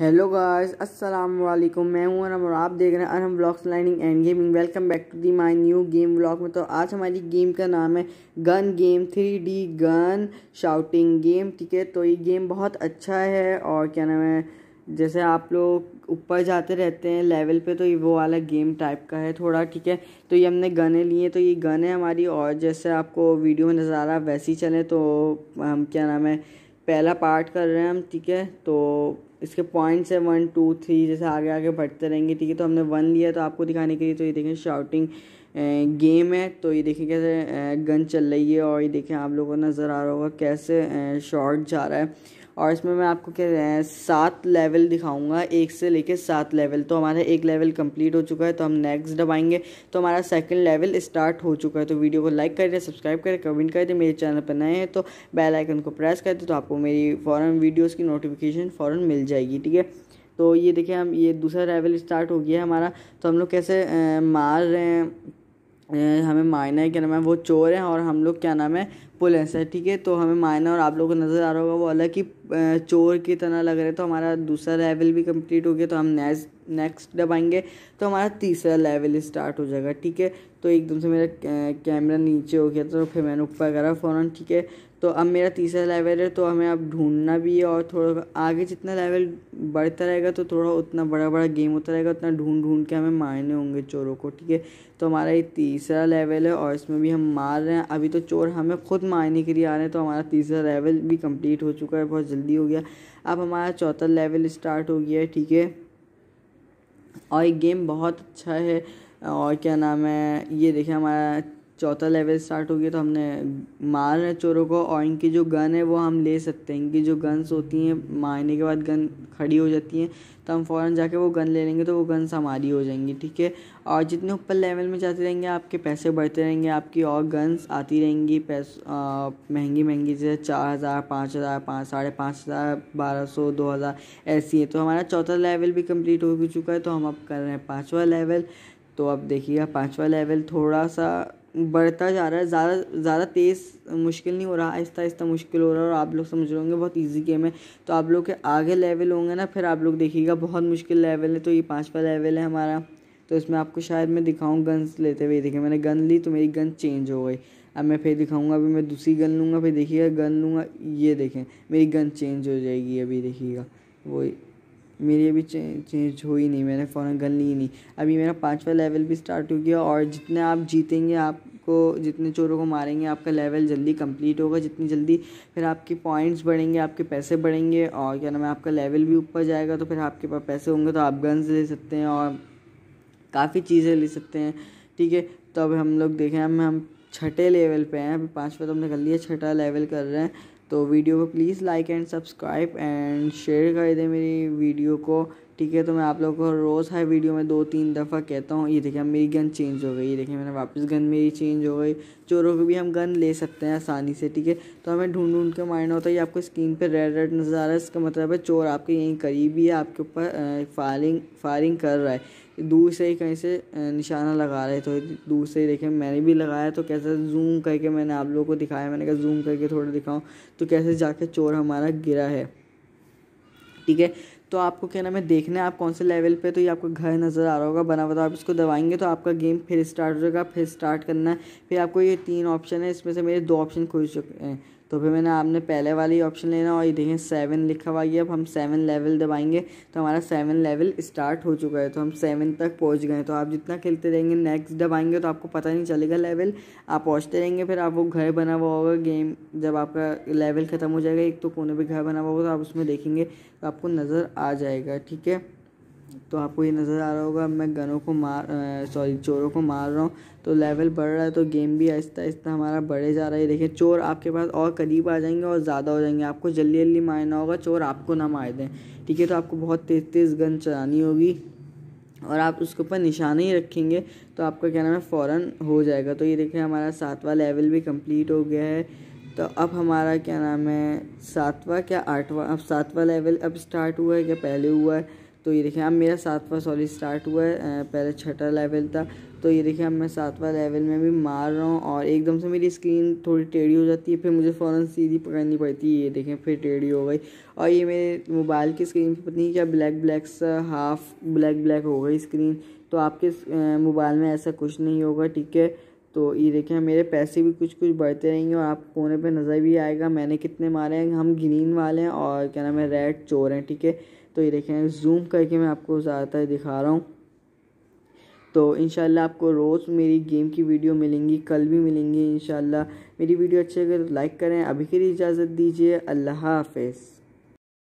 hello guys अस्सलाम वालेकुम मैं हूं अरम और आप देख रहे हैं अरम blogs lining and gaming welcome back to the my new game blog में तो आज हमारी गेम का नाम है gun game three D gun shooting game ठीक है तो ये गेम बहुत अच्छा है और क्या नाम है जैसे आप लोग ऊपर जाते रहते हैं लेवल पे तो ये वो वाला गेम टाइप का है थोड़ा ठीक है तो ये हमने गने लिए तो ये गन है हमारी और जैसे आपको वीडियो में नज़र आ रहा वैसे ही चले तो हम क्या नाम है पहला पार्ट कर रहे हैं हम ठीक है तो इसके पॉइंट्स है वन टू थ्री जैसे आगे आगे बढ़ते रहेंगे ठीक है तो हमने वन लिया तो आपको दिखाने के लिए तो ये देखें शाउटिंग गेम है तो ये देखिए कैसे गन चल रही है और ये देखिए आप लोगों को नज़र आ रहा होगा कैसे शॉट जा रहा है और इसमें मैं आपको कह रहे हैं सात लेवल दिखाऊंगा एक से लेके सात लेवल तो हमारा एक लेवल कंप्लीट हो चुका है तो हम नेक्स्ट दबाएंगे तो हमारा सेकंड लेवल स्टार्ट हो चुका है तो वीडियो को लाइक कर सब्सक्राइब करें कमेंट कर दे मेरे चैनल पर नए हैं तो बेल आइकन को प्रेस कर दे तो आपको मेरी फ़ौरन वीडियोज़ की नोटिफिकेशन फ़ौर मिल जाएगी ठीक है तो ये देखिए हम ये दूसरा लेवल स्टार्ट हो गया है हमारा तो हम लोग कैसे मार रहे हैं हमें मायने है क्या नाम है वो चोर हैं और हम लोग क्या नाम है पुलिस है ठीक है तो हमें मायना और आप लोगों को नज़र आ रहा होगा वो अलग ही चोर की तरह लग रहे तो हमारा दूसरा लेवल भी कंप्लीट हो गया तो हम नेक्स्ट नेक्स्ट डब आएंगे तो हमारा तीसरा लेवल स्टार्ट हो जाएगा ठीक है तो एकदम से मेरा कैमरा नीचे हो गया तो फिर मैंने ऊपर करा फ़ौरन ठीक है तो अब मेरा तीसरा लेवल है तो हमें अब ढूंढना भी है और थोड़ा आगे जितना लेवल बढ़ता रहेगा तो थोड़ा उतना बड़ा बड़ा गेम होता रहेगा उतना ढूंढ ढूंढ के हमें मारने होंगे चोरों को ठीक है तो हमारा ये तीसरा लेवल है और इसमें भी हम मार रहे हैं अभी तो चोर हमें खुद मारने के लिए आ रहे हैं तो हमारा तीसरा लेवल भी कंप्लीट हो चुका है बहुत जल्दी हो गया अब हमारा चौथा लेवल स्टार्ट हो गया है ठीक है और ये गेम बहुत अच्छा है और क्या नाम है ये देखें हमारा चौथा लेवल स्टार्ट हो गया तो हमने मार रहे चोरों को और इनकी जो गन है वो हम ले सकते हैं इनकी जो गन्स होती हैं मारने के बाद गन खड़ी हो जाती हैं तो हम फ़ौरन जाके वो गन ले लेंगे तो वो गन्स हमारी हो जाएंगी ठीक है और जितने ऊपर लेवल में जाते रहेंगे आपके पैसे बढ़ते रहेंगे आपकी और गन्स आती रहेंगी पैस महंगी महंगी जैसे चार हज़ार पाँच हज़ार पाँच साढ़े पाँच हज़ार बारह सौ दो हज़ार ऐसी है तो हमारा चौथा लेवल भी कम्प्लीट हो चुका है तो हम अब कर रहे हैं पाँचवा लेवल तो अब देखिएगा पाँचवा लेवल थोड़ा सा बढ़ता जा रहा है ज़्यादा ज़्यादा तेज़ मुश्किल नहीं हो रहा आहिस्ता आहिस्ता मुश्किल हो रहा है और आप लोग समझ रहे होंगे बहुत इजी गेम है तो आप लोग के आगे लेवल होंगे ना फिर आप लोग देखिएगा बहुत मुश्किल लेवल है तो ये पाँचवा लेवल है हमारा तो इसमें आपको शायद मैं दिखाऊँ गन्स लेते हुए देखिए मैंने गन ली तो मेरी गन चेंज हो गई अब मैं फिर दिखाऊँगा अभी मैं दूसरी गन लूँगा फिर देखिएगा गन लूँगा ये देखें मेरी गन चेंज हो जाएगी अभी देखिएगा वही मेरी अभी चेंज हो ही नहीं मैंने फ़ौरन गन ली नहीं अभी मेरा पाँचवा लेवल भी स्टार्ट हो गया और जितने आप जीतेंगे आपको जितने चोरों को मारेंगे आपका लेवल जल्दी कंप्लीट होगा जितनी जल्दी फिर आपके पॉइंट्स बढ़ेंगे आपके पैसे बढ़ेंगे और क्या नाम है आपका लेवल भी ऊपर जाएगा तो फिर आपके पास पैसे होंगे तो आप गन्स ले सकते हैं और काफ़ी चीज़ें ले सकते हैं ठीक है तो अब हम लोग देखें हम हम छठे लेवल पे हैं अभी पाँचवा तो हमने कर लिया छठा लेवल कर रहे हैं तो वीडियो को please like and subscribe and share कर दे मेरी वीडियो को ठीक है तो मैं आप लोगों को रोज़ हर वीडियो में दो तीन दफ़ा कहता हूँ ये देखिए मेरी गन चेंज हो गई ये देखिए मैंने वापस गन मेरी चेंज हो गई चोरों को भी हम गन ले सकते हैं आसानी से ठीक है तो हमें ढूंढ ढूंढ के मारना होता है ये आपको स्क्रीन पे रेड रेड नज़र आ रहा है इसका मतलब है चोर आपके यहीं करीब ही है आपके ऊपर फायरिंग फायरिंग कर रहा है दूर से ही कहीं से निशाना लगा रहे थे दूर से ही देखे मैंने भी लगाया तो कैसे जूम करके मैंने आप लोगों को दिखाया मैंने कहा जूम करके थोड़ा दिखाऊं तो कैसे जाके चोर हमारा गिरा है ठीक है तो आपको क्या नाम है देखना है आप कौन से लेवल पे तो ये आपका घर नज़र आ रहा होगा बना हुआ तो आप इसको दबाएंगे तो आपका गेम फिर स्टार्ट हो जाएगा फिर स्टार्ट करना है फिर आपको ये तीन ऑप्शन है इसमें से मेरे दो ऑप्शन खुल चुके हैं तो फिर मैंने आपने पहले वाली ऑप्शन लेना और ये देखें सेवन लिखा हुआ है अब हम सेवन लेवल दबाएंगे तो हमारा सेवन लेवल स्टार्ट हो चुका है तो हम सेवन तक पहुंच गए तो आप जितना खेलते रहेंगे नेक्स्ट दबाएंगे तो आपको पता नहीं चलेगा लेवल आप पहुँचते रहेंगे फिर आप वो घर बना हुआ होगा गेम जब आपका लेवल ख़त्म हो जाएगा एक तो कोने पर घर बना हुआ होगा तो आप उसमें देखेंगे तो आपको नज़र आ जाएगा ठीक है तो आपको ये नज़र आ रहा होगा मैं गनों को मार सॉरी चोरों को मार रहा हूँ तो लेवल बढ़ रहा है तो गेम भी आहिस्ता आहिस्ता हमारा बढ़े जा रहा है देखिए चोर आपके पास और करीब आ जाएंगे और ज़्यादा हो जाएंगे आपको जल्दी जल्दी मारना होगा चोर आपको ना मार दें ठीक है तो आपको बहुत तेज़ तेज़ गन चलानी होगी और आप उसके ऊपर निशाना ही रखेंगे तो आपका क्या नाम है फ़ौरन हो जाएगा तो ये देखिए हमारा सातवा लेवल भी कंप्लीट हो गया है तो अब हमारा क्या नाम है सातवा क्या आठवा अब सातवा लेवल अब स्टार्ट हुआ है क्या पहले हुआ है तो ये देखिए अब मेरा सातवां सॉरी स्टार्ट हुआ है पहले छठा लेवल था तो ये देखिए अब मैं सातवां लेवल में भी मार रहा हूँ और एकदम से मेरी स्क्रीन थोड़ी टेढ़ी हो जाती है फिर मुझे फ़ौरन सीधी पकड़नी पड़ती है ये देखें फिर टेढ़ी हो गई और ये मेरे मोबाइल की स्क्रीन पर पता नहीं क्या ब्लैक ब्लैक सा हाफ ब्लैक ब्लैक हो गई स्क्रीन तो आपके मोबाइल में ऐसा कुछ नहीं होगा ठीक है तो ये देखें मेरे पैसे भी कुछ कुछ बढ़ते रहेंगे और आप कोने पे नज़र भी आएगा मैंने कितने मारे हैं हम ग्रीन वाले हैं और क्या नाम है रेड चोर हैं ठीक है तो ये देखें जूम करके मैं आपको ज़्यादातर दिखा रहा हूँ तो इन आपको रोज़ मेरी गेम की वीडियो मिलेंगी कल भी मिलेंगी इन मेरी वीडियो अच्छी अगर तो लाइक करें अभी के लिए इजाज़त दीजिए अल्लाह हाफिज़